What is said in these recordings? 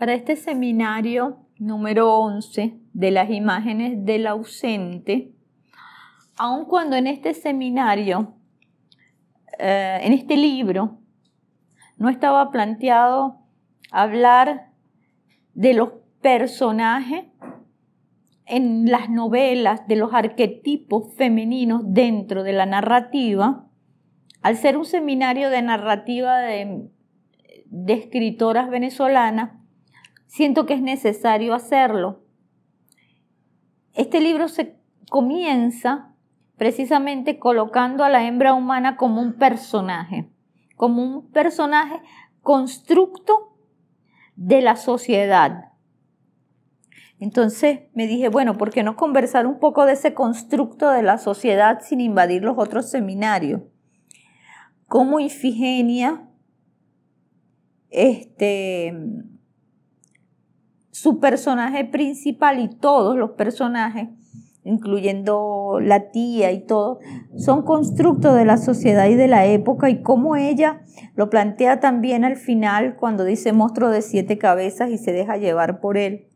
Para este seminario número 11 de las imágenes del ausente, aun cuando en este seminario, eh, en este libro, no estaba planteado hablar de los personajes en las novelas, de los arquetipos femeninos dentro de la narrativa, al ser un seminario de narrativa de escritoras venezolanas, siento que es necesario hacerlo. Este libro se comienza precisamente colocando a la hembra humana como un personaje, como un personaje constructo de la sociedad. Entonces me dije, bueno, ¿por qué no conversar un poco de ese constructo de la sociedad sin invadir los otros seminarios? Como Ifigenia, este, su personaje principal y todos los personajes, incluyendo la tía y todo, son constructos de la sociedad y de la época y como ella lo plantea también al final cuando dice monstruo de siete cabezas y se deja llevar por él.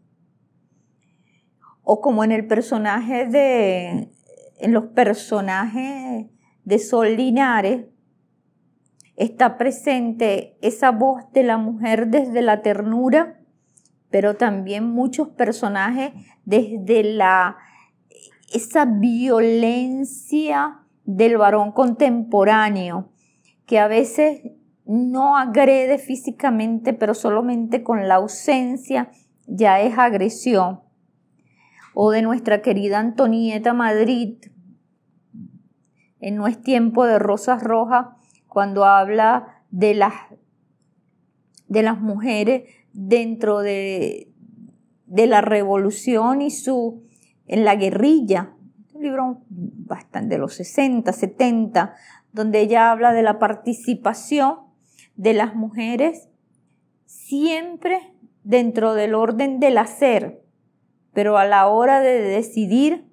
O como en el personaje de, en los personajes de Sol Linares, está presente esa voz de la mujer desde la ternura pero también muchos personajes desde la, esa violencia del varón contemporáneo, que a veces no agrede físicamente, pero solamente con la ausencia ya es agresión. O de nuestra querida Antonieta Madrid, en No es tiempo de Rosas Rojas, cuando habla de las, de las mujeres dentro de, la revolución y su, en la guerrilla, un libro bastante de los 60, 70, donde ella habla de la participación de las mujeres siempre dentro del orden del hacer, pero a la hora de decidir,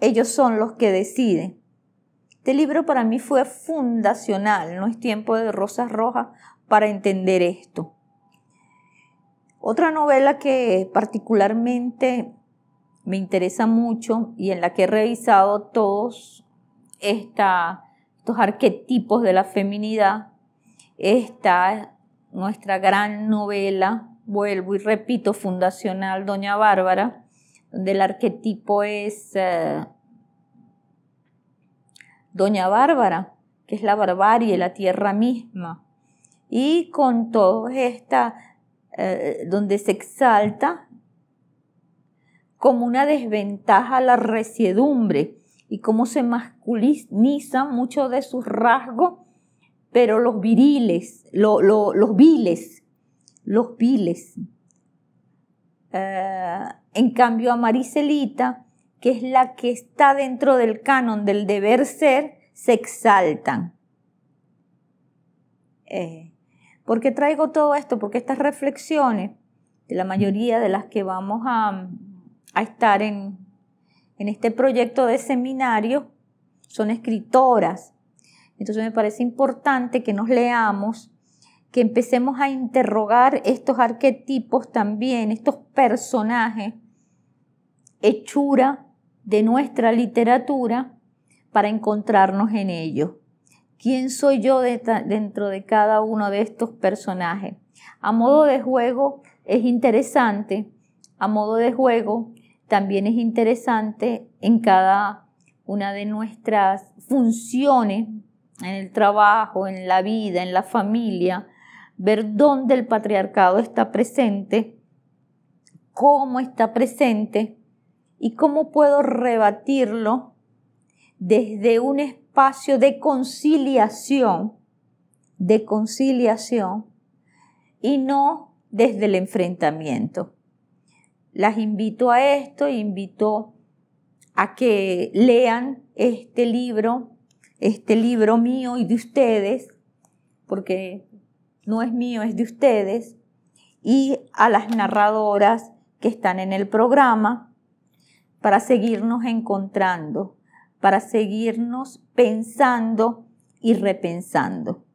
ellos son los que deciden. Este libro para mí fue fundacional, no es tiempo de rosas rojas para entender esto. Otra novela que particularmente me interesa mucho y en la que he revisado todos estos arquetipos de la feminidad está nuestra gran novela, vuelvo y repito, fundacional Doña Bárbara, donde el arquetipo es eh, Doña Bárbara, que es la barbarie, la tierra misma, y con todo esta eh, donde se exalta como una desventaja la resiedumbre y cómo se masculiniza mucho de sus rasgos, pero los viriles, los viles, los viles. Eh, en cambio a Maricelita, que es la que está dentro del canon del deber ser, se exaltan. Eh, ¿Por qué traigo todo esto? Porque estas reflexiones, de la mayoría de las que vamos a, estar en, en este proyecto de seminario, son escritoras. Entonces me parece importante que nos leamos, que empecemos a interrogar estos arquetipos también, estos personajes, hechura de nuestra literatura, para encontrarnos en ellos. ¿Quién soy yo dentro de cada uno de estos personajes? A modo de juego es interesante, a modo de juego también es interesante en cada una de nuestras funciones, en el trabajo, en la vida, en la familia, ver dónde el patriarcado está presente, cómo está presente y cómo puedo rebatirlo desde un espacio de conciliación, de conciliación, y no desde el enfrentamiento. Las invito a esto, invito a que lean este libro, este libro mío y de ustedes, porque no es mío, es de ustedes, y a las narradoras que están en el programa para seguirnos encontrando para seguirnos pensando y repensando.